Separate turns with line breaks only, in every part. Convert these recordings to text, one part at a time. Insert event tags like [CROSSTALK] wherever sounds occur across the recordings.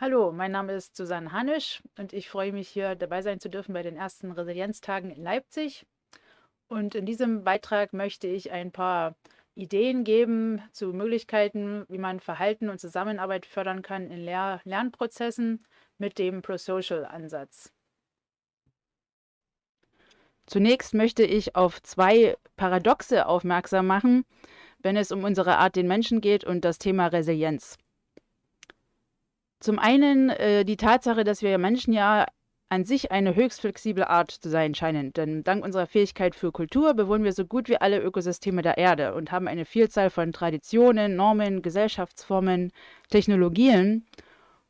Hallo, mein Name ist Susanne Hanisch und ich freue mich, hier dabei sein zu dürfen bei den ersten Resilienztagen in Leipzig. Und in diesem Beitrag möchte ich ein paar Ideen geben zu Möglichkeiten, wie man Verhalten und Zusammenarbeit fördern kann in Lehr Lernprozessen mit dem ProSocial-Ansatz. Zunächst möchte ich auf zwei Paradoxe aufmerksam machen, wenn es um unsere Art, den Menschen geht und das Thema Resilienz. Zum einen äh, die Tatsache, dass wir Menschen ja an sich eine höchst flexible Art zu sein scheinen, denn dank unserer Fähigkeit für Kultur bewohnen wir so gut wie alle Ökosysteme der Erde und haben eine Vielzahl von Traditionen, Normen, Gesellschaftsformen, Technologien.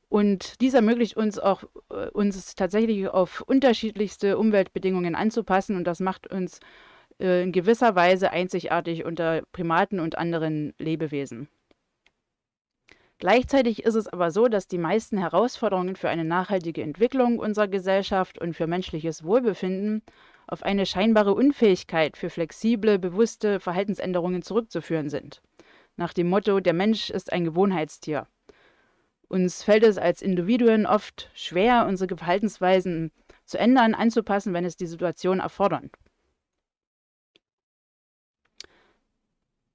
Und dies ermöglicht uns auch, äh, uns tatsächlich auf unterschiedlichste Umweltbedingungen anzupassen und das macht uns äh, in gewisser Weise einzigartig unter Primaten und anderen Lebewesen. Gleichzeitig ist es aber so, dass die meisten Herausforderungen für eine nachhaltige Entwicklung unserer Gesellschaft und für menschliches Wohlbefinden auf eine scheinbare Unfähigkeit für flexible, bewusste Verhaltensänderungen zurückzuführen sind. Nach dem Motto, der Mensch ist ein Gewohnheitstier. Uns fällt es als Individuen oft schwer, unsere Verhaltensweisen zu ändern, anzupassen, wenn es die Situation erfordert.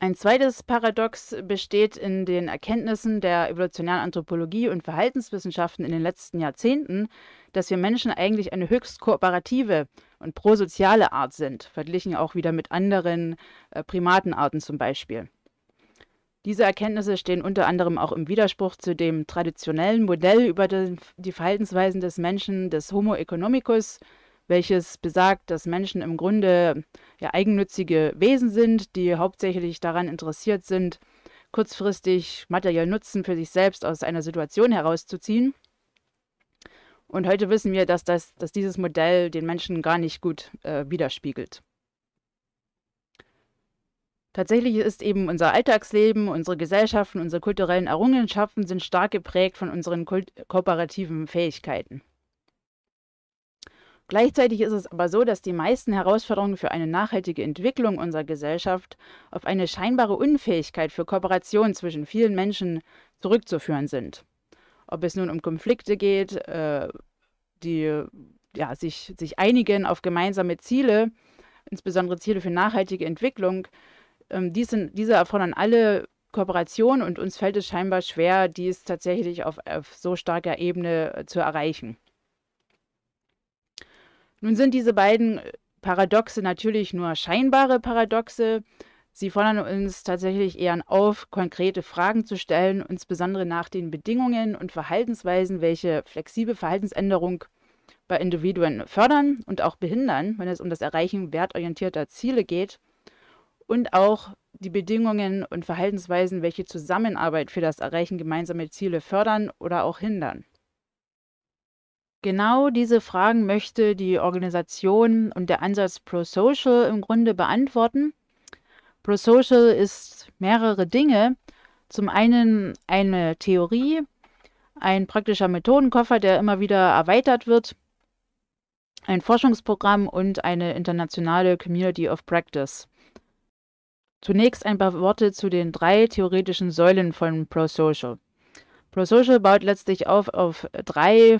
Ein zweites Paradox besteht in den Erkenntnissen der evolutionären Anthropologie und Verhaltenswissenschaften in den letzten Jahrzehnten, dass wir Menschen eigentlich eine höchst kooperative und prosoziale Art sind, verglichen auch wieder mit anderen äh, Primatenarten zum Beispiel. Diese Erkenntnisse stehen unter anderem auch im Widerspruch zu dem traditionellen Modell über den, die Verhaltensweisen des Menschen, des Homo economicus, welches besagt, dass Menschen im Grunde ja, eigennützige Wesen sind, die hauptsächlich daran interessiert sind, kurzfristig materiell Nutzen für sich selbst aus einer Situation herauszuziehen. Und heute wissen wir, dass, das, dass dieses Modell den Menschen gar nicht gut äh, widerspiegelt. Tatsächlich ist eben unser Alltagsleben, unsere Gesellschaften, unsere kulturellen Errungenschaften sind stark geprägt von unseren kooperativen Fähigkeiten. Gleichzeitig ist es aber so, dass die meisten Herausforderungen für eine nachhaltige Entwicklung unserer Gesellschaft auf eine scheinbare Unfähigkeit für Kooperation zwischen vielen Menschen zurückzuführen sind. Ob es nun um Konflikte geht, äh, die ja, sich, sich einigen auf gemeinsame Ziele, insbesondere Ziele für nachhaltige Entwicklung, ähm, dies sind, diese erfordern alle Kooperation und uns fällt es scheinbar schwer, dies tatsächlich auf, auf so starker Ebene zu erreichen. Nun sind diese beiden äh, Paradoxe natürlich nur scheinbare Paradoxe. Sie fordern uns tatsächlich eher auf, konkrete Fragen zu stellen, insbesondere nach den Bedingungen und Verhaltensweisen, welche flexible Verhaltensänderung bei Individuen fördern und auch behindern, wenn es um das Erreichen wertorientierter Ziele geht. Und auch die Bedingungen und Verhaltensweisen, welche Zusammenarbeit für das Erreichen gemeinsamer Ziele fördern oder auch hindern. Genau diese Fragen möchte die Organisation und der Ansatz ProSocial im Grunde beantworten. ProSocial ist mehrere Dinge. Zum einen eine Theorie, ein praktischer Methodenkoffer, der immer wieder erweitert wird, ein Forschungsprogramm und eine internationale Community of Practice. Zunächst ein paar Worte zu den drei theoretischen Säulen von ProSocial. ProSocial baut letztlich auf auf drei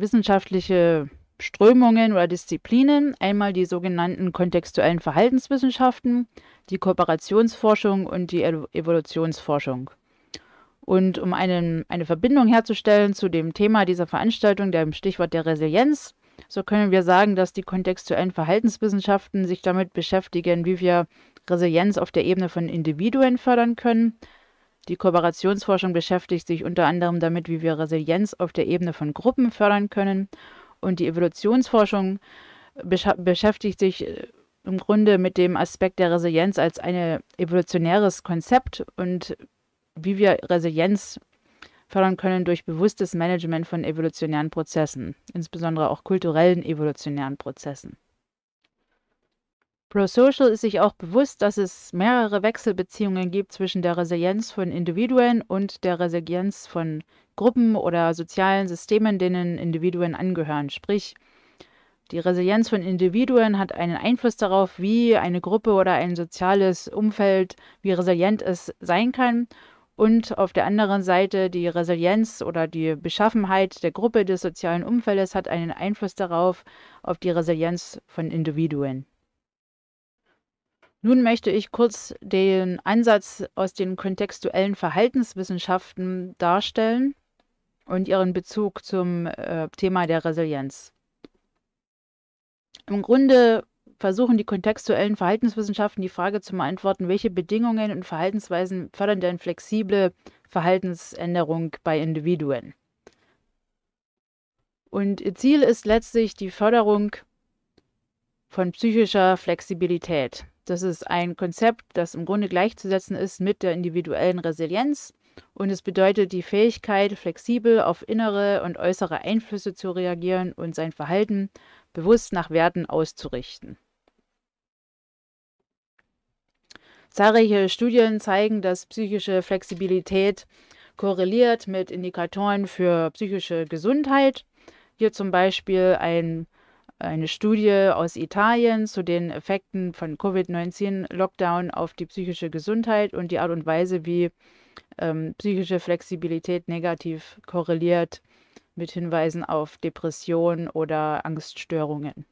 wissenschaftliche Strömungen oder Disziplinen. Einmal die sogenannten kontextuellen Verhaltenswissenschaften, die Kooperationsforschung und die Evolutionsforschung. Und um einen, eine Verbindung herzustellen zu dem Thema dieser Veranstaltung, dem Stichwort der Resilienz, so können wir sagen, dass die kontextuellen Verhaltenswissenschaften sich damit beschäftigen, wie wir Resilienz auf der Ebene von Individuen fördern können, die Kooperationsforschung beschäftigt sich unter anderem damit, wie wir Resilienz auf der Ebene von Gruppen fördern können. Und die Evolutionsforschung besch beschäftigt sich äh, im Grunde mit dem Aspekt der Resilienz als ein evolutionäres Konzept und wie wir Resilienz fördern können durch bewusstes Management von evolutionären Prozessen, insbesondere auch kulturellen evolutionären Prozessen. ProSocial ist sich auch bewusst, dass es mehrere Wechselbeziehungen gibt zwischen der Resilienz von Individuen und der Resilienz von Gruppen oder sozialen Systemen, denen Individuen angehören. Sprich, die Resilienz von Individuen hat einen Einfluss darauf, wie eine Gruppe oder ein soziales Umfeld, wie resilient es sein kann. Und auf der anderen Seite die Resilienz oder die Beschaffenheit der Gruppe des sozialen Umfeldes hat einen Einfluss darauf, auf die Resilienz von Individuen. Nun möchte ich kurz den Einsatz aus den kontextuellen Verhaltenswissenschaften darstellen und ihren Bezug zum äh, Thema der Resilienz. Im Grunde versuchen die kontextuellen Verhaltenswissenschaften die Frage zu beantworten, welche Bedingungen und Verhaltensweisen fördern denn flexible Verhaltensänderung bei Individuen. Und ihr Ziel ist letztlich die Förderung von psychischer Flexibilität. Das ist ein Konzept, das im Grunde gleichzusetzen ist mit der individuellen Resilienz. Und es bedeutet die Fähigkeit, flexibel auf innere und äußere Einflüsse zu reagieren und sein Verhalten bewusst nach Werten auszurichten. Zahlreiche Studien zeigen, dass psychische Flexibilität korreliert mit Indikatoren für psychische Gesundheit. Hier zum Beispiel ein eine Studie aus Italien zu den Effekten von Covid-19-Lockdown auf die psychische Gesundheit und die Art und Weise, wie ähm, psychische Flexibilität negativ korreliert mit Hinweisen auf Depressionen oder Angststörungen.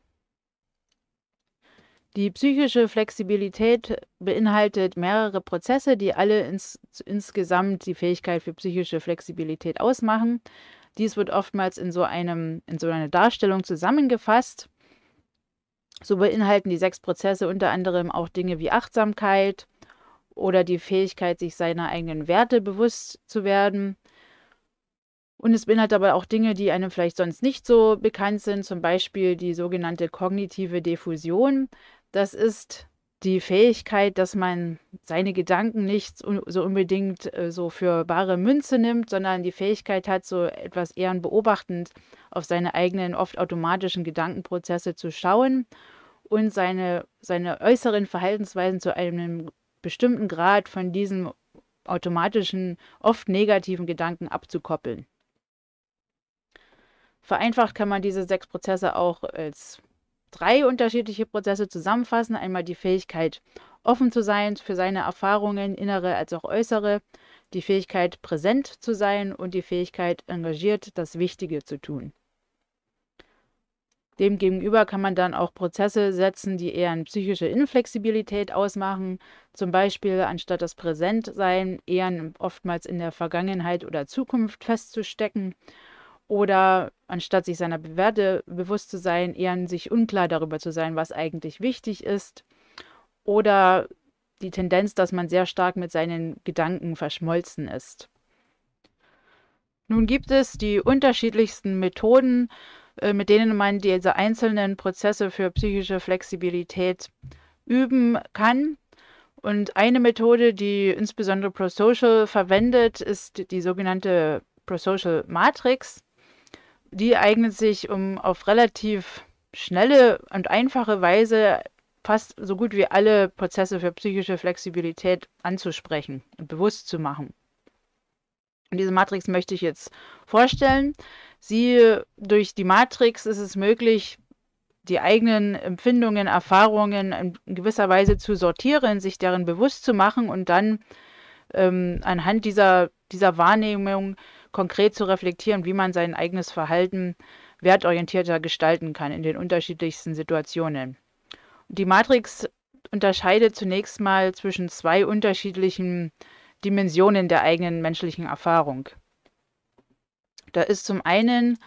Die psychische Flexibilität beinhaltet mehrere Prozesse, die alle ins, insgesamt die Fähigkeit für psychische Flexibilität ausmachen. Dies wird oftmals in so, einem, in so einer Darstellung zusammengefasst. So beinhalten die sechs Prozesse unter anderem auch Dinge wie Achtsamkeit oder die Fähigkeit, sich seiner eigenen Werte bewusst zu werden. Und es beinhaltet aber auch Dinge, die einem vielleicht sonst nicht so bekannt sind, zum Beispiel die sogenannte kognitive Diffusion. Das ist die Fähigkeit, dass man seine Gedanken nicht so unbedingt äh, so für bare Münze nimmt, sondern die Fähigkeit hat, so etwas eher beobachtend auf seine eigenen, oft automatischen Gedankenprozesse zu schauen und seine, seine äußeren Verhaltensweisen zu einem bestimmten Grad von diesen automatischen, oft negativen Gedanken abzukoppeln. Vereinfacht kann man diese sechs Prozesse auch als drei unterschiedliche Prozesse zusammenfassen. Einmal die Fähigkeit, offen zu sein für seine Erfahrungen, innere als auch äußere, die Fähigkeit, präsent zu sein und die Fähigkeit, engagiert das Wichtige zu tun. Demgegenüber kann man dann auch Prozesse setzen, die eher eine psychische Inflexibilität ausmachen, zum Beispiel anstatt das Präsentsein eher oftmals in der Vergangenheit oder Zukunft festzustecken oder anstatt sich seiner Bewerte bewusst zu sein, eher sich unklar darüber zu sein, was eigentlich wichtig ist. Oder die Tendenz, dass man sehr stark mit seinen Gedanken verschmolzen ist. Nun gibt es die unterschiedlichsten Methoden, äh, mit denen man diese einzelnen Prozesse für psychische Flexibilität üben kann. Und eine Methode, die insbesondere ProSocial verwendet, ist die sogenannte ProSocial Matrix. Die eignet sich, um auf relativ schnelle und einfache Weise fast so gut wie alle Prozesse für psychische Flexibilität anzusprechen und bewusst zu machen. Und diese Matrix möchte ich jetzt vorstellen. Sie, durch die Matrix ist es möglich, die eigenen Empfindungen, Erfahrungen in gewisser Weise zu sortieren, sich deren bewusst zu machen und dann ähm, anhand dieser, dieser Wahrnehmung konkret zu reflektieren, wie man sein eigenes Verhalten wertorientierter gestalten kann in den unterschiedlichsten Situationen. Die Matrix unterscheidet zunächst mal zwischen zwei unterschiedlichen Dimensionen der eigenen menschlichen Erfahrung. Da ist zum einen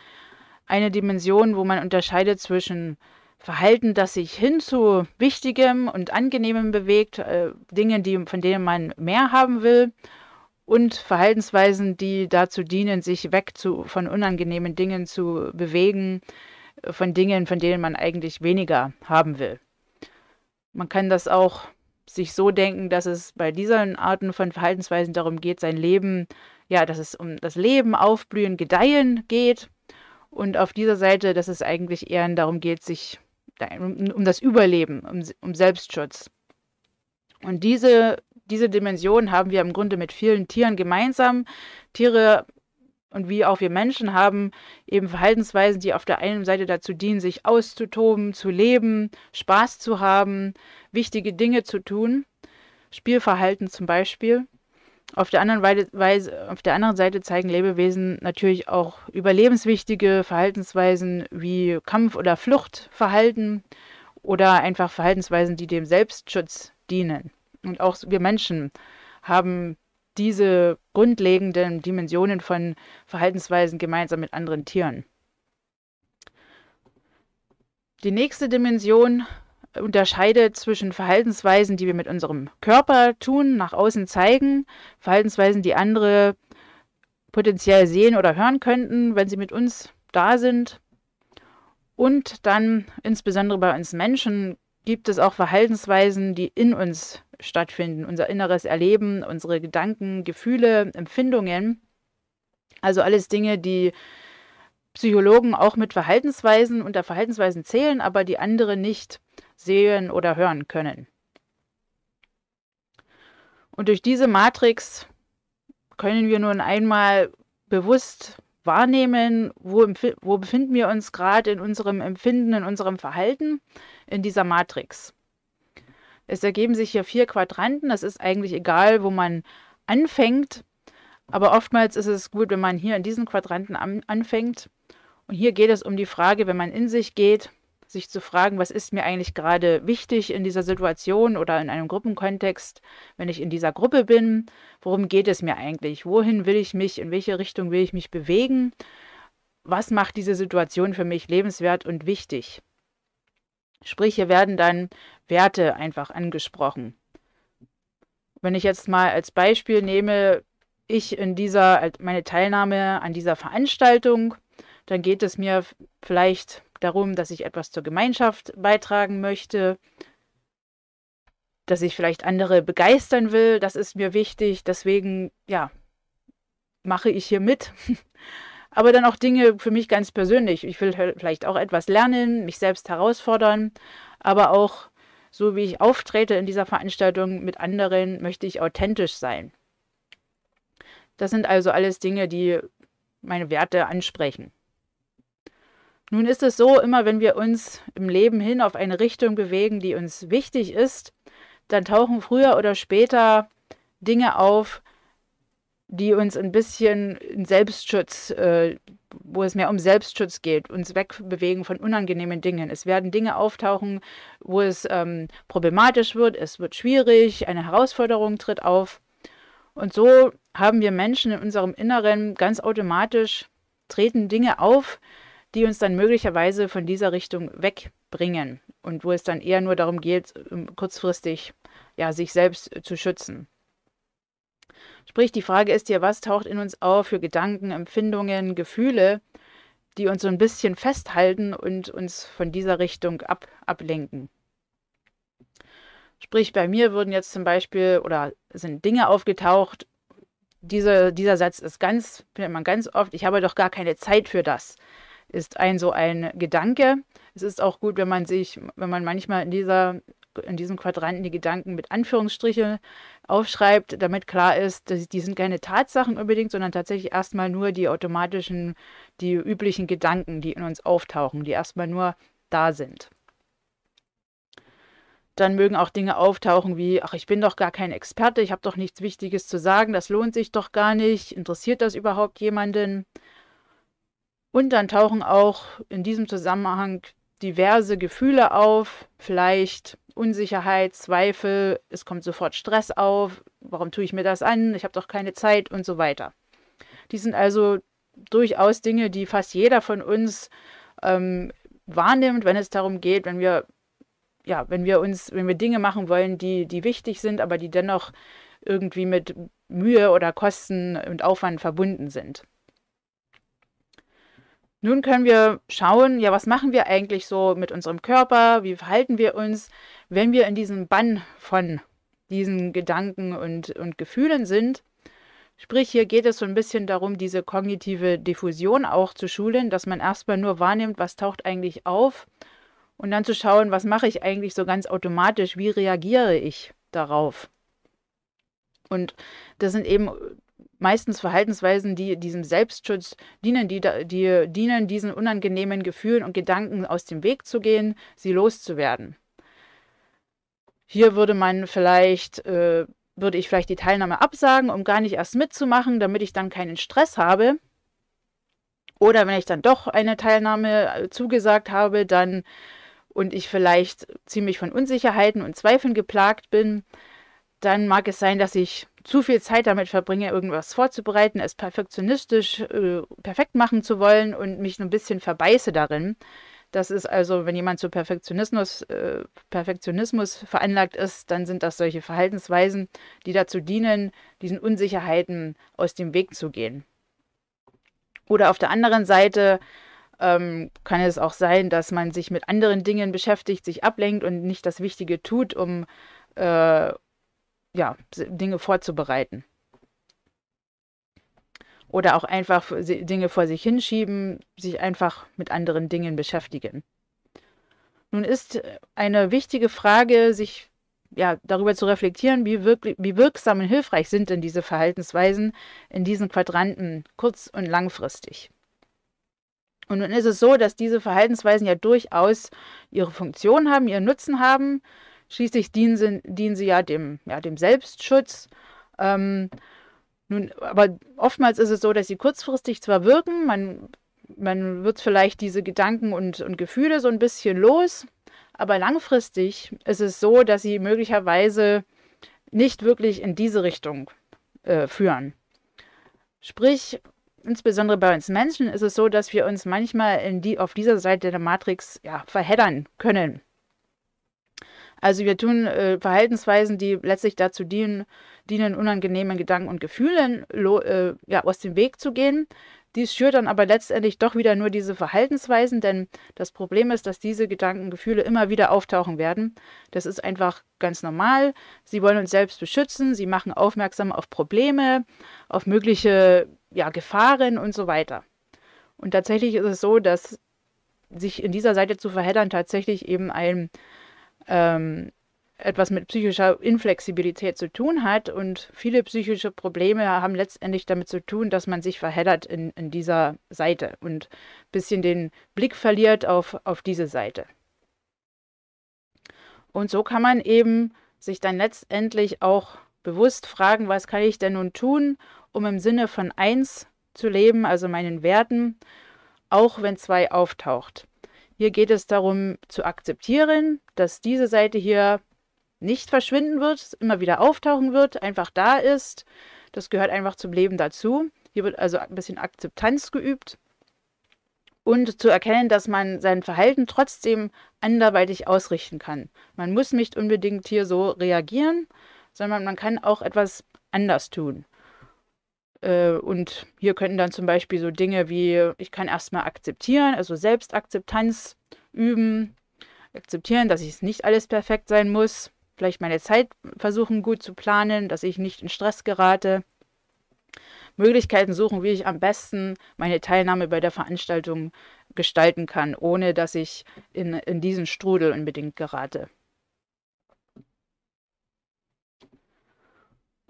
eine Dimension, wo man unterscheidet zwischen Verhalten, das sich hin zu Wichtigem und Angenehmem bewegt, äh, Dinge, die, von denen man mehr haben will, und Verhaltensweisen, die dazu dienen, sich weg zu, von unangenehmen Dingen zu bewegen, äh, von Dingen, von denen man eigentlich weniger haben will. Man kann das auch sich so denken, dass es bei diesen Arten von Verhaltensweisen darum geht, sein Leben, ja, dass es um das Leben, Aufblühen, Gedeihen geht. Und auf dieser Seite, dass es eigentlich eher darum geht, sich um, das Überleben, um, um Selbstschutz. Und diese diese Dimension haben wir im Grunde mit vielen Tieren gemeinsam. Tiere und wie auch wir Menschen haben eben Verhaltensweisen, die auf der einen Seite dazu dienen, sich auszutoben, zu leben, Spaß zu haben, wichtige Dinge zu tun, Spielverhalten zum Beispiel. Auf der, anderen Weise, auf der anderen Seite zeigen Lebewesen natürlich auch überlebenswichtige Verhaltensweisen wie Kampf- oder Fluchtverhalten oder einfach Verhaltensweisen, die dem Selbstschutz dienen. Und auch wir Menschen haben diese grundlegenden Dimensionen von Verhaltensweisen gemeinsam mit anderen Tieren. Die nächste Dimension äh, unterscheidet zwischen Verhaltensweisen, die wir mit unserem Körper tun, nach außen zeigen, Verhaltensweisen, die andere potenziell sehen oder hören könnten, wenn sie mit uns da sind. Und dann insbesondere bei uns Menschen gibt es auch Verhaltensweisen, die in uns stattfinden, unser inneres Erleben, unsere Gedanken, Gefühle, Empfindungen. Also alles Dinge, die Psychologen auch mit Verhaltensweisen unter Verhaltensweisen zählen, aber die andere nicht sehen oder hören können. Und durch diese Matrix können wir nun einmal bewusst wahrnehmen, wo, wo befinden wir uns gerade in unserem Empfinden, in unserem Verhalten, in dieser Matrix. Es ergeben sich hier vier Quadranten. Das ist eigentlich egal, wo man anfängt. Aber oftmals ist es gut, wenn man hier in diesen Quadranten an, anfängt. Und hier geht es um die Frage, wenn man in sich geht, sich zu fragen, was ist mir eigentlich gerade wichtig in dieser Situation oder in einem Gruppenkontext, wenn ich in dieser Gruppe bin, worum geht es mir eigentlich, wohin will ich mich, in welche Richtung will ich mich bewegen, was macht diese Situation für mich lebenswert und wichtig. Sprich, hier werden dann Werte einfach angesprochen. Wenn ich jetzt mal als Beispiel nehme, ich in dieser, meine Teilnahme an dieser Veranstaltung, dann geht es mir vielleicht darum, dass ich etwas zur Gemeinschaft beitragen möchte, dass ich vielleicht andere begeistern will, das ist mir wichtig, deswegen, ja, mache ich hier mit. [LAUGHS] aber dann auch Dinge für mich ganz persönlich. Ich will vielleicht auch etwas lernen, mich selbst herausfordern, aber auch so wie ich auftrete in dieser Veranstaltung mit anderen, möchte ich authentisch sein. Das sind also alles Dinge, die meine Werte ansprechen. Nun ist es so, immer wenn wir uns im Leben hin auf eine Richtung bewegen, die uns wichtig ist, dann tauchen früher oder später Dinge auf, die uns ein bisschen in Selbstschutz, äh, wo es mehr um Selbstschutz geht, uns wegbewegen von unangenehmen Dingen. Es werden Dinge auftauchen, wo es ähm, problematisch wird, es wird schwierig, eine Herausforderung tritt auf. Und so haben wir Menschen in unserem Inneren ganz automatisch treten Dinge auf, die uns dann möglicherweise von dieser Richtung wegbringen und wo es dann eher nur darum geht, kurzfristig ja, sich selbst zu schützen. Sprich, die Frage ist dir, was taucht in uns auf für Gedanken, Empfindungen, Gefühle, die uns so ein bisschen festhalten und uns von dieser Richtung ab, ablenken. Sprich, bei mir würden jetzt zum Beispiel oder sind Dinge aufgetaucht. Diese, dieser Satz ist ganz, findet man ganz oft, ich habe doch gar keine Zeit für das, ist ein so ein Gedanke. Es ist auch gut, wenn man sich, wenn man manchmal in dieser in diesem Quadranten die Gedanken mit Anführungsstrichen aufschreibt, damit klar ist, dass die sind keine Tatsachen unbedingt, sondern tatsächlich erstmal nur die automatischen, die üblichen Gedanken, die in uns auftauchen, die erstmal nur da sind. Dann mögen auch Dinge auftauchen wie, ach, ich bin doch gar kein Experte, ich habe doch nichts Wichtiges zu sagen, das lohnt sich doch gar nicht, interessiert das überhaupt jemanden? Und dann tauchen auch in diesem Zusammenhang diverse Gefühle auf, vielleicht Unsicherheit, Zweifel, es kommt sofort Stress auf, warum tue ich mir das an, ich habe doch keine Zeit und so weiter. Die sind also durchaus Dinge, die fast jeder von uns ähm, wahrnimmt, wenn es darum geht, wenn wir, ja, wenn wir uns, wenn wir Dinge machen wollen, die, die wichtig sind, aber die dennoch irgendwie mit Mühe oder Kosten und Aufwand verbunden sind. Nun können wir schauen, ja, was machen wir eigentlich so mit unserem Körper? Wie verhalten wir uns? wenn wir in diesem Bann von diesen Gedanken und, und Gefühlen sind, sprich hier geht es so ein bisschen darum, diese kognitive Diffusion auch zu schulen, dass man erstmal nur wahrnimmt, was taucht eigentlich auf und dann zu schauen, was mache ich eigentlich so ganz automatisch, wie reagiere ich darauf. Und das sind eben meistens Verhaltensweisen, die diesem Selbstschutz dienen, die, die dienen diesen unangenehmen Gefühlen und Gedanken aus dem Weg zu gehen, sie loszuwerden. Hier würde man vielleicht, äh, würde ich vielleicht die Teilnahme absagen, um gar nicht erst mitzumachen, damit ich dann keinen Stress habe. Oder wenn ich dann doch eine Teilnahme äh, zugesagt habe, dann und ich vielleicht ziemlich von Unsicherheiten und Zweifeln geplagt bin, dann mag es sein, dass ich zu viel Zeit damit verbringe, irgendwas vorzubereiten, es perfektionistisch äh, perfekt machen zu wollen und mich ein bisschen verbeiße darin. Das ist also, wenn jemand zu Perfektionismus, äh, Perfektionismus veranlagt ist, dann sind das solche Verhaltensweisen, die dazu dienen, diesen Unsicherheiten aus dem Weg zu gehen. Oder auf der anderen Seite ähm, kann es auch sein, dass man sich mit anderen Dingen beschäftigt, sich ablenkt und nicht das Wichtige tut, um äh, ja, Dinge vorzubereiten oder auch einfach Dinge vor sich hinschieben, sich einfach mit anderen Dingen beschäftigen. Nun ist äh, eine wichtige Frage, sich ja, darüber zu reflektieren, wie, wirklich, wie wirksam und hilfreich sind denn diese Verhaltensweisen in diesen Quadranten kurz- und langfristig. Und nun ist es so, dass diese Verhaltensweisen ja durchaus ihre Funktion haben, ihren Nutzen haben. Schließlich dienen sie, dienen sie ja, dem, ja dem Selbstschutz. Ähm, nun, aber oftmals ist es so, dass sie kurzfristig zwar wirken, man, man wird vielleicht diese Gedanken und, und Gefühle so ein bisschen los, aber langfristig ist es so, dass sie möglicherweise nicht wirklich in diese Richtung äh, führen. Sprich, insbesondere bei uns Menschen ist es so, dass wir uns manchmal die, auf dieser Seite der Matrix ja, verheddern können. Also wir tun äh, Verhaltensweisen, die letztlich dazu dienen, dienen unangenehmen Gedanken und Gefühlen äh, ja, aus dem Weg zu gehen. Dies schürt dann aber letztendlich doch wieder nur diese Verhaltensweisen, denn das Problem ist, dass diese Gedanken, Gefühle immer wieder auftauchen werden. Das ist einfach ganz normal. Sie wollen uns selbst beschützen, sie machen aufmerksam auf Probleme, auf mögliche ja, Gefahren und so weiter. Und tatsächlich ist es so, dass sich in dieser Seite zu verheddern tatsächlich eben ein ähm, etwas mit psychischer Inflexibilität zu tun hat. Und viele psychische Probleme haben letztendlich damit zu tun, dass man sich verheddert in, in dieser Seite und ein bisschen den Blick verliert auf, auf diese Seite. Und so kann man eben sich dann letztendlich auch bewusst fragen, was kann ich denn nun tun, um im Sinne von eins zu leben, also meinen Werten, auch wenn zwei auftaucht. Hier geht es darum zu akzeptieren, dass diese Seite hier nicht verschwinden wird, immer wieder auftauchen wird, einfach da ist. Das gehört einfach zum Leben dazu. Hier wird also ein bisschen Akzeptanz geübt und zu erkennen, dass man sein Verhalten trotzdem anderweitig ausrichten kann. Man muss nicht unbedingt hier so reagieren, sondern man kann auch etwas anders tun. Äh, und hier könnten dann zum Beispiel so Dinge wie, ich kann erstmal akzeptieren, also Selbstakzeptanz üben, akzeptieren, dass ich es nicht alles perfekt sein muss, vielleicht meine Zeit versuchen gut zu planen, dass ich nicht in Stress gerate. Möglichkeiten suchen, wie ich am besten meine Teilnahme bei der Veranstaltung gestalten kann, ohne dass ich in, in diesen Strudel unbedingt gerate.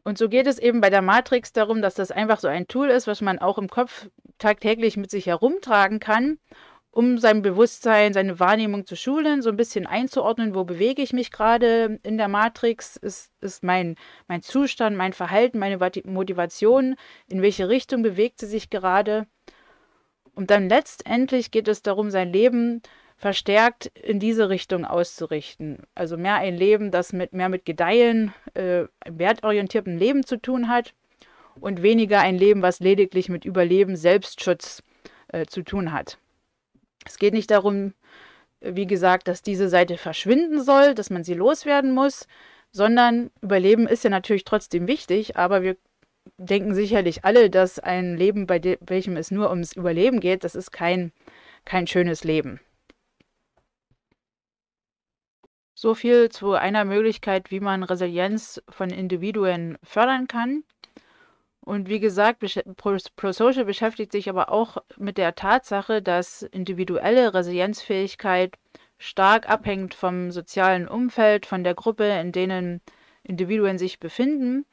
Und so geht es eben bei der Matrix darum, dass das einfach so ein Tool ist, was man auch im Kopf tagtäglich mit sich herumtragen kann um sein Bewusstsein, seine Wahrnehmung zu schulen, so ein bisschen einzuordnen, wo bewege ich mich gerade in der Matrix, ist, ist mein, mein Zustand, mein Verhalten, meine Motivation, in welche Richtung bewegt sie sich gerade. Und dann letztendlich geht es darum, sein Leben verstärkt in diese Richtung auszurichten. Also mehr ein Leben, das mit mehr mit Gedeihen, äh, wertorientiertem Leben zu tun hat und weniger ein Leben, was lediglich mit Überleben, Selbstschutz äh, zu tun hat. Es geht nicht darum, wie gesagt, dass diese Seite verschwinden soll, dass man sie loswerden muss, sondern Überleben ist ja natürlich trotzdem wichtig, aber wir denken sicherlich alle, dass ein Leben, bei welchem es nur ums Überleben geht, das ist kein, kein schönes Leben. So viel zu einer Möglichkeit, wie man Resilienz von Individuen fördern kann. Und wie gesagt, ProSocial beschäftigt sich aber auch mit der Tatsache, dass individuelle Resilienzfähigkeit stark abhängt vom sozialen Umfeld, von der Gruppe, in denen Individuen sich befinden.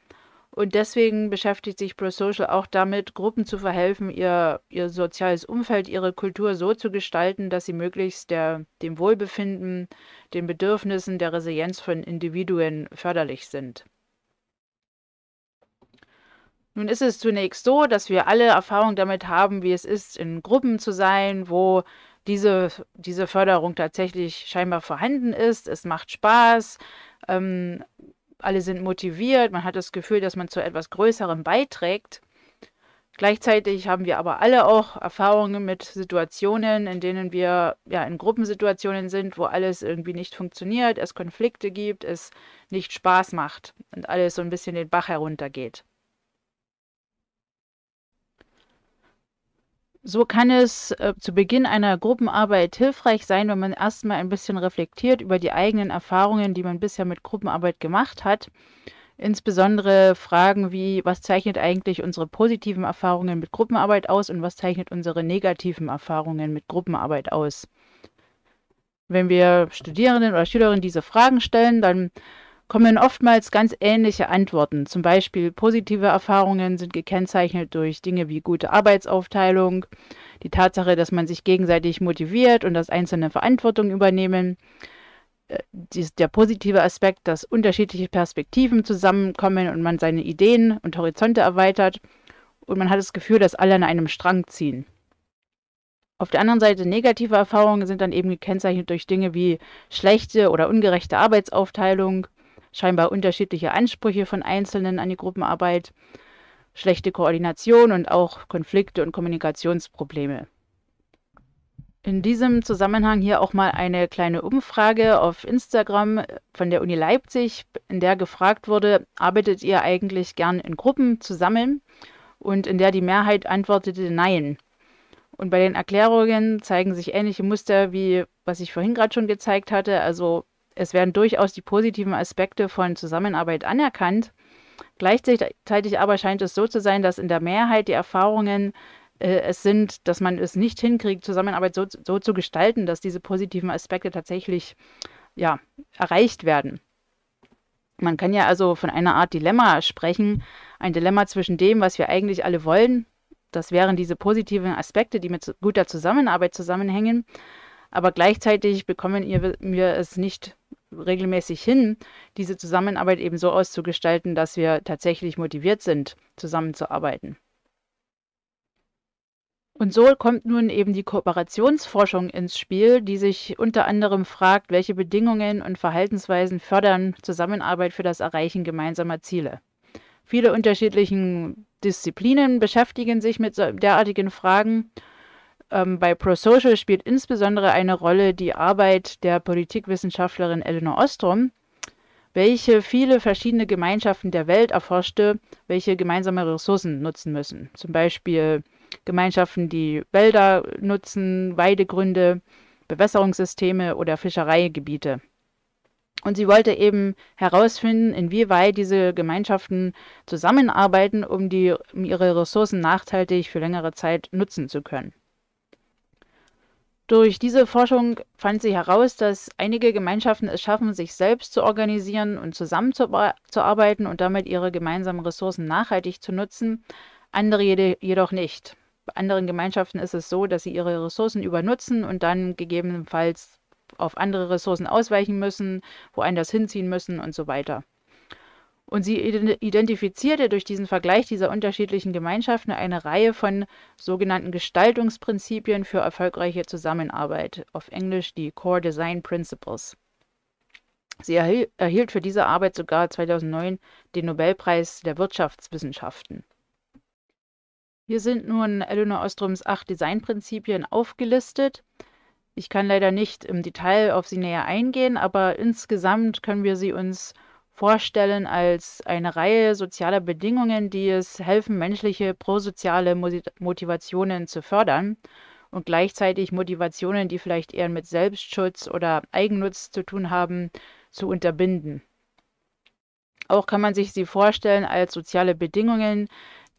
Und deswegen beschäftigt sich ProSocial auch damit, Gruppen zu verhelfen, ihr, ihr soziales Umfeld, ihre Kultur so zu gestalten, dass sie möglichst der, dem Wohlbefinden, den Bedürfnissen der Resilienz von Individuen förderlich sind. Nun ist es zunächst so, dass wir alle Erfahrung damit haben, wie es ist, in Gruppen zu sein, wo diese, diese Förderung tatsächlich scheinbar vorhanden ist. Es macht Spaß, ähm, alle sind motiviert, man hat das Gefühl, dass man zu etwas Größerem beiträgt. Gleichzeitig haben wir aber alle auch Erfahrungen mit Situationen, in denen wir ja in Gruppensituationen sind, wo alles irgendwie nicht funktioniert, es Konflikte gibt, es nicht Spaß macht und alles so ein bisschen den Bach heruntergeht. So kann es äh, zu Beginn einer Gruppenarbeit hilfreich sein, wenn man erstmal ein bisschen reflektiert über die eigenen Erfahrungen, die man bisher mit Gruppenarbeit gemacht hat. Insbesondere Fragen wie, was zeichnet eigentlich unsere positiven Erfahrungen mit Gruppenarbeit aus und was zeichnet unsere negativen Erfahrungen mit Gruppenarbeit aus. Wenn wir Studierenden oder Schülerinnen diese Fragen stellen, dann kommen oftmals ganz ähnliche Antworten. Zum Beispiel positive Erfahrungen sind gekennzeichnet durch Dinge wie gute Arbeitsaufteilung, die Tatsache, dass man sich gegenseitig motiviert und dass Einzelne Verantwortung übernehmen. Äh, der positive Aspekt, dass unterschiedliche Perspektiven zusammenkommen und man seine Ideen und Horizonte erweitert und man hat das Gefühl, dass alle an einem Strang ziehen. Auf der anderen Seite negative Erfahrungen sind dann eben gekennzeichnet durch Dinge wie schlechte oder ungerechte Arbeitsaufteilung, scheinbar unterschiedliche Ansprüche von Einzelnen an die Gruppenarbeit, schlechte Koordination und auch Konflikte und Kommunikationsprobleme. In diesem Zusammenhang hier auch mal eine kleine Umfrage auf Instagram von der Uni Leipzig, in der gefragt wurde, arbeitet ihr eigentlich gern in Gruppen zusammen? Und in der die Mehrheit antwortete Nein. Und bei den Erklärungen zeigen sich ähnliche Muster wie was ich vorhin gerade schon gezeigt hatte, also es werden durchaus die positiven Aspekte von Zusammenarbeit anerkannt. Gleichzeitig aber scheint es so zu sein, dass in der Mehrheit die Erfahrungen äh, es sind, dass man es nicht hinkriegt, Zusammenarbeit so, so zu gestalten, dass diese positiven Aspekte tatsächlich ja, erreicht werden. Man kann ja also von einer Art Dilemma sprechen, ein Dilemma zwischen dem, was wir eigentlich alle wollen, das wären diese positiven Aspekte, die mit guter Zusammenarbeit zusammenhängen, aber gleichzeitig bekommen wir es nicht regelmäßig hin, diese Zusammenarbeit eben so auszugestalten, dass wir tatsächlich motiviert sind, zusammenzuarbeiten. Und so kommt nun eben die Kooperationsforschung ins Spiel, die sich unter anderem fragt, welche Bedingungen und Verhaltensweisen fördern Zusammenarbeit für das Erreichen gemeinsamer Ziele. Viele unterschiedlichen Disziplinen beschäftigen sich mit derartigen Fragen ähm, bei ProSocial spielt insbesondere eine Rolle die Arbeit der Politikwissenschaftlerin Eleanor Ostrom, welche viele verschiedene Gemeinschaften der Welt erforschte, welche gemeinsame Ressourcen nutzen müssen. Zum Beispiel Gemeinschaften, die Wälder nutzen, Weidegründe, Bewässerungssysteme oder Fischereigebiete. Und sie wollte eben herausfinden, inwieweit diese Gemeinschaften zusammenarbeiten, um, die, um ihre Ressourcen nachhaltig für längere Zeit nutzen zu können. Durch diese Forschung fand sie heraus, dass einige Gemeinschaften es schaffen, sich selbst zu organisieren und zusammenzuarbeiten und damit ihre gemeinsamen Ressourcen nachhaltig zu nutzen, andere jedoch nicht. Bei anderen Gemeinschaften ist es so, dass sie ihre Ressourcen übernutzen und dann gegebenenfalls auf andere Ressourcen ausweichen müssen, woanders hinziehen müssen und so weiter. Und sie identifizierte durch diesen Vergleich dieser unterschiedlichen Gemeinschaften eine Reihe von sogenannten Gestaltungsprinzipien für erfolgreiche Zusammenarbeit, auf Englisch die Core Design Principles. Sie erhielt für diese Arbeit sogar 2009 den Nobelpreis der Wirtschaftswissenschaften. Hier sind nun Eleanor Ostroms acht Designprinzipien aufgelistet. Ich kann leider nicht im Detail auf sie näher eingehen, aber insgesamt können wir sie uns vorstellen als eine Reihe sozialer Bedingungen, die es helfen, menschliche prosoziale Motivationen zu fördern und gleichzeitig Motivationen, die vielleicht eher mit Selbstschutz oder Eigennutz zu tun haben, zu unterbinden. Auch kann man sich sie vorstellen als soziale Bedingungen,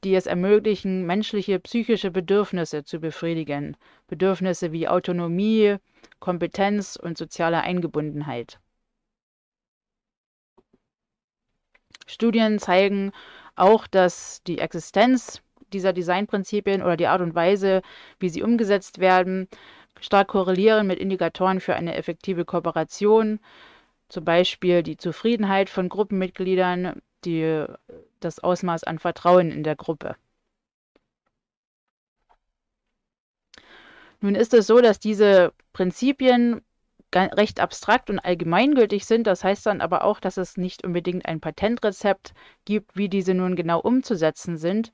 die es ermöglichen, menschliche psychische Bedürfnisse zu befriedigen. Bedürfnisse wie Autonomie, Kompetenz und soziale Eingebundenheit. Studien zeigen auch, dass die Existenz dieser Designprinzipien oder die Art und Weise, wie sie umgesetzt werden, stark korrelieren mit Indikatoren für eine effektive Kooperation, zum Beispiel die Zufriedenheit von Gruppenmitgliedern, die, das Ausmaß an Vertrauen in der Gruppe. Nun ist es so, dass diese Prinzipien recht abstrakt und allgemeingültig sind. Das heißt dann aber auch, dass es nicht unbedingt ein Patentrezept gibt, wie diese nun genau umzusetzen sind.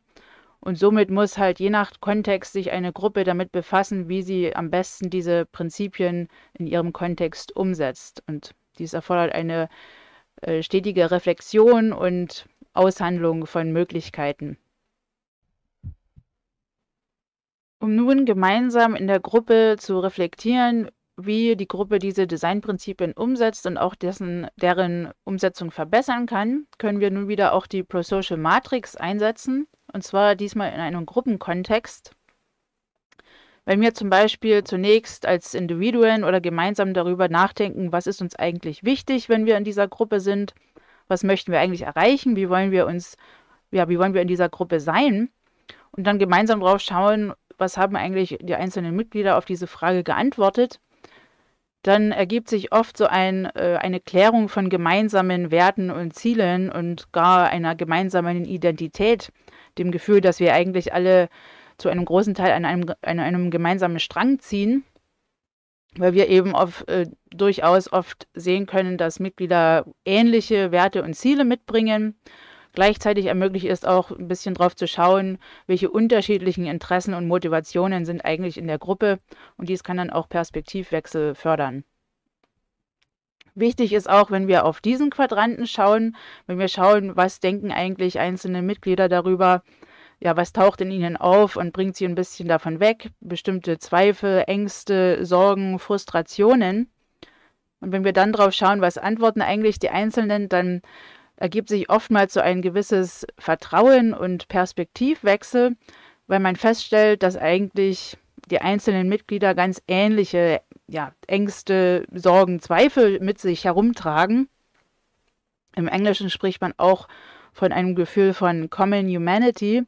Und somit muss halt je nach Kontext sich eine Gruppe damit befassen, wie sie am besten diese Prinzipien in ihrem Kontext umsetzt. Und dies erfordert eine äh, stetige Reflexion und Aushandlung von Möglichkeiten. Um nun gemeinsam in der Gruppe zu reflektieren, wie die Gruppe diese Designprinzipien umsetzt und auch dessen, deren Umsetzung verbessern kann, können wir nun wieder auch die ProSocial Matrix einsetzen, und zwar diesmal in einem Gruppenkontext. Wenn wir zum Beispiel zunächst als Individuen oder gemeinsam darüber nachdenken, was ist uns eigentlich wichtig, wenn wir in dieser Gruppe sind, was möchten wir eigentlich erreichen, wie wollen wir uns, ja, wie wollen wir in dieser Gruppe sein und dann gemeinsam drauf schauen, was haben eigentlich die einzelnen Mitglieder auf diese Frage geantwortet dann ergibt sich oft so ein, äh, eine Klärung von gemeinsamen Werten und Zielen und gar einer gemeinsamen Identität, dem Gefühl, dass wir eigentlich alle zu einem großen Teil an einem, an einem gemeinsamen Strang ziehen, weil wir eben oft, äh, durchaus oft sehen können, dass Mitglieder ähnliche Werte und Ziele mitbringen Gleichzeitig ermöglicht es auch ein bisschen drauf zu schauen, welche unterschiedlichen Interessen und Motivationen sind eigentlich in der Gruppe und dies kann dann auch Perspektivwechsel fördern. Wichtig ist auch, wenn wir auf diesen Quadranten schauen, wenn wir schauen, was denken eigentlich einzelne Mitglieder darüber, ja, was taucht in ihnen auf und bringt sie ein bisschen davon weg, bestimmte Zweifel, Ängste, Sorgen, Frustrationen. Und wenn wir dann drauf schauen, was antworten eigentlich die Einzelnen, dann ergibt sich oftmals so ein gewisses Vertrauen und Perspektivwechsel, weil man feststellt, dass eigentlich die einzelnen Mitglieder ganz ähnliche ja, Ängste, Sorgen, Zweifel mit sich herumtragen. Im Englischen spricht man auch von einem Gefühl von Common Humanity,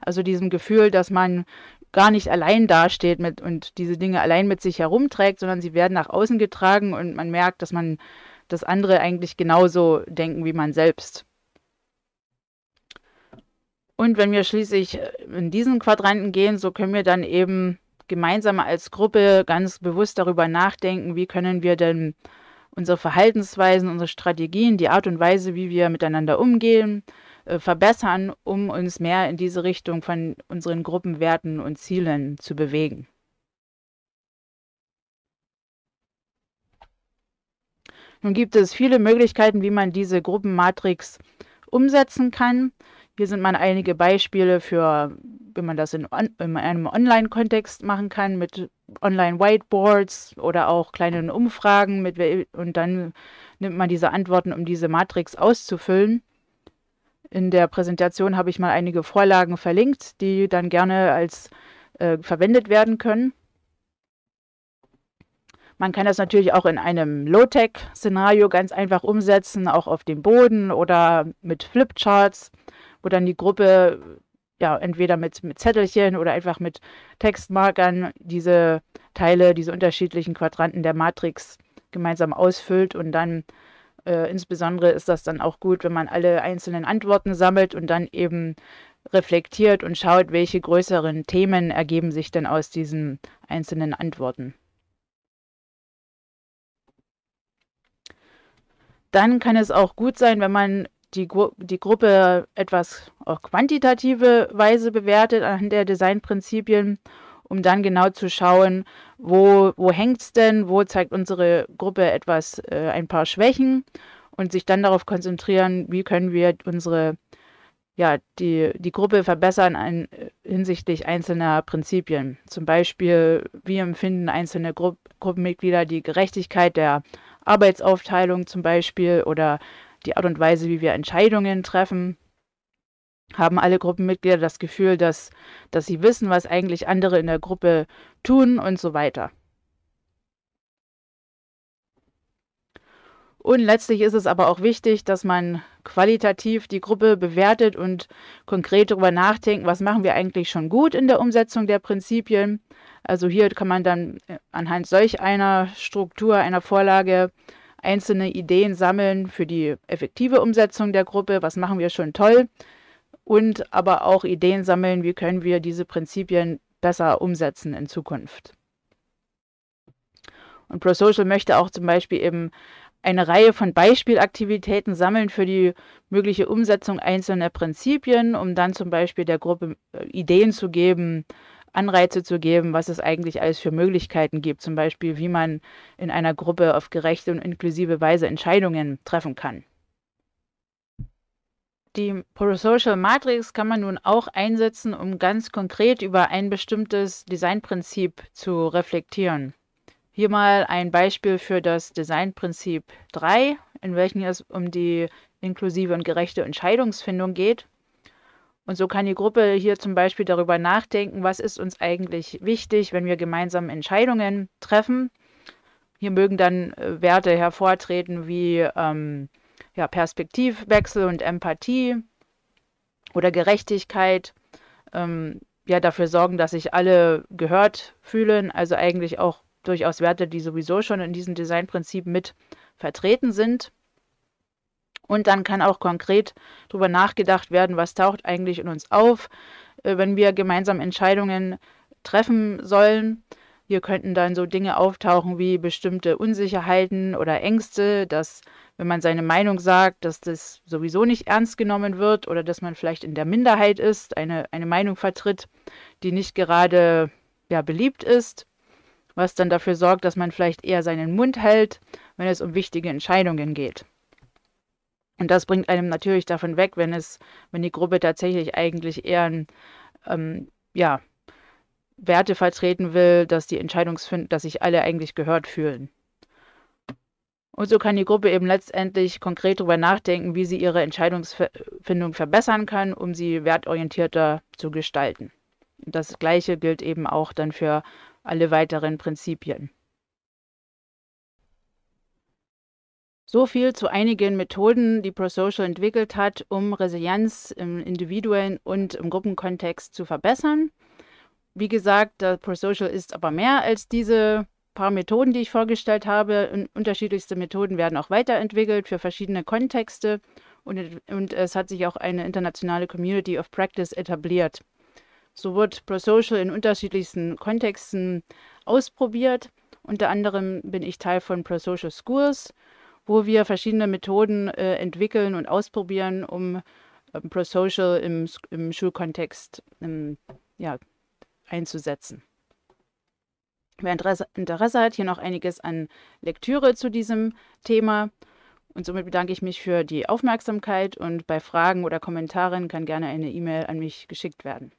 also diesem Gefühl, dass man gar nicht allein dasteht mit und diese Dinge allein mit sich herumträgt, sondern sie werden nach außen getragen und man merkt, dass man dass andere eigentlich genauso denken wie man selbst. Und wenn wir schließlich in diesen Quadranten gehen, so können wir dann eben gemeinsam als Gruppe ganz bewusst darüber nachdenken, wie können wir denn unsere Verhaltensweisen, unsere Strategien, die Art und Weise, wie wir miteinander umgehen, äh, verbessern, um uns mehr in diese Richtung von unseren Gruppenwerten und Zielen zu bewegen. Nun gibt es viele Möglichkeiten, wie man diese Gruppenmatrix umsetzen kann. Hier sind mal einige Beispiele für, wie man das in, in einem Online-Kontext machen kann mit Online-Whiteboards oder auch kleinen Umfragen mit, und dann nimmt man diese Antworten, um diese Matrix auszufüllen. In der Präsentation habe ich mal einige Vorlagen verlinkt, die dann gerne als äh, verwendet werden können. Man kann das natürlich auch in einem Low-Tech-Szenario ganz einfach umsetzen, auch auf dem Boden oder mit Flipcharts, wo dann die Gruppe ja entweder mit, mit Zettelchen oder einfach mit Textmarkern diese Teile, diese unterschiedlichen Quadranten der Matrix gemeinsam ausfüllt und dann äh, insbesondere ist das dann auch gut, wenn man alle einzelnen Antworten sammelt und dann eben reflektiert und schaut, welche größeren Themen ergeben sich denn aus diesen einzelnen Antworten. dann kann es auch gut sein, wenn man die, Gru die Gruppe etwas auch quantitative Weise bewertet anhand der Designprinzipien, um dann genau zu schauen, wo, wo hängt es denn, wo zeigt unsere Gruppe etwas, äh, ein paar Schwächen und sich dann darauf konzentrieren, wie können wir unsere, ja, die, die Gruppe verbessern an, hinsichtlich einzelner Prinzipien. Zum Beispiel, wie empfinden einzelne Gru Gruppenmitglieder die Gerechtigkeit der Arbeitsaufteilung zum Beispiel oder die Art und Weise, wie wir Entscheidungen treffen, haben alle Gruppenmitglieder das Gefühl, dass, dass sie wissen, was eigentlich andere in der Gruppe tun und so weiter. Und letztlich ist es aber auch wichtig, dass man qualitativ die Gruppe bewertet und konkret darüber nachdenkt, was machen wir eigentlich schon gut in der Umsetzung der Prinzipien also hier kann man dann äh, anhand solch einer Struktur, einer Vorlage einzelne Ideen sammeln für die effektive Umsetzung der Gruppe, was machen wir schon toll, und aber auch Ideen sammeln, wie können wir diese Prinzipien besser umsetzen in Zukunft. Und ProSocial möchte auch zum Beispiel eben eine Reihe von Beispielaktivitäten sammeln für die mögliche Umsetzung einzelner Prinzipien, um dann zum Beispiel der Gruppe äh, Ideen zu geben, Anreize zu geben, was es eigentlich alles für Möglichkeiten gibt, zum Beispiel wie man in einer Gruppe auf gerechte und inklusive Weise Entscheidungen treffen kann. Die Prosocial Matrix kann man nun auch einsetzen, um ganz konkret über ein bestimmtes Designprinzip zu reflektieren. Hier mal ein Beispiel für das Designprinzip 3, in welchem es um die inklusive und gerechte Entscheidungsfindung geht. Und so kann die Gruppe hier zum Beispiel darüber nachdenken, was ist uns eigentlich wichtig, wenn wir gemeinsam Entscheidungen treffen. Hier mögen dann äh, Werte hervortreten wie ähm, ja, Perspektivwechsel und Empathie oder Gerechtigkeit. Ähm, ja, dafür sorgen, dass sich alle gehört fühlen. Also eigentlich auch durchaus Werte, die sowieso schon in diesem Designprinzip mit vertreten sind. Und dann kann auch konkret darüber nachgedacht werden, was taucht eigentlich in uns auf, äh, wenn wir gemeinsam Entscheidungen treffen sollen. Hier könnten dann so Dinge auftauchen wie bestimmte Unsicherheiten oder Ängste, dass wenn man seine Meinung sagt, dass das sowieso nicht ernst genommen wird oder dass man vielleicht in der Minderheit ist, eine, eine Meinung vertritt, die nicht gerade ja, beliebt ist, was dann dafür sorgt, dass man vielleicht eher seinen Mund hält, wenn es um wichtige Entscheidungen geht. Und das bringt einem natürlich davon weg, wenn es, wenn die Gruppe tatsächlich eigentlich eher ein, ähm, ja, Werte vertreten will, dass die Entscheidungsfinden, dass sich alle eigentlich gehört fühlen. Und so kann die Gruppe eben letztendlich konkret darüber nachdenken, wie sie ihre Entscheidungsfindung verbessern kann, um sie wertorientierter zu gestalten. Das Gleiche gilt eben auch dann für alle weiteren Prinzipien. So viel zu einigen Methoden, die ProSocial entwickelt hat, um Resilienz im individuellen und im Gruppenkontext zu verbessern. Wie gesagt, ProSocial ist aber mehr als diese paar Methoden, die ich vorgestellt habe. Unterschiedlichste Methoden werden auch weiterentwickelt für verschiedene Kontexte und, und es hat sich auch eine internationale Community of Practice etabliert. So wird ProSocial in unterschiedlichsten Kontexten ausprobiert. Unter anderem bin ich Teil von ProSocial Schools wo wir verschiedene Methoden äh, entwickeln und ausprobieren, um ähm, ProSocial im, im Schulkontext im, ähm, ja, einzusetzen. Wer Interesse, Interesse hat, hier noch einiges an Lektüre zu diesem Thema. Und somit bedanke ich mich für die Aufmerksamkeit und bei Fragen oder Kommentaren kann gerne eine E-Mail an mich geschickt werden.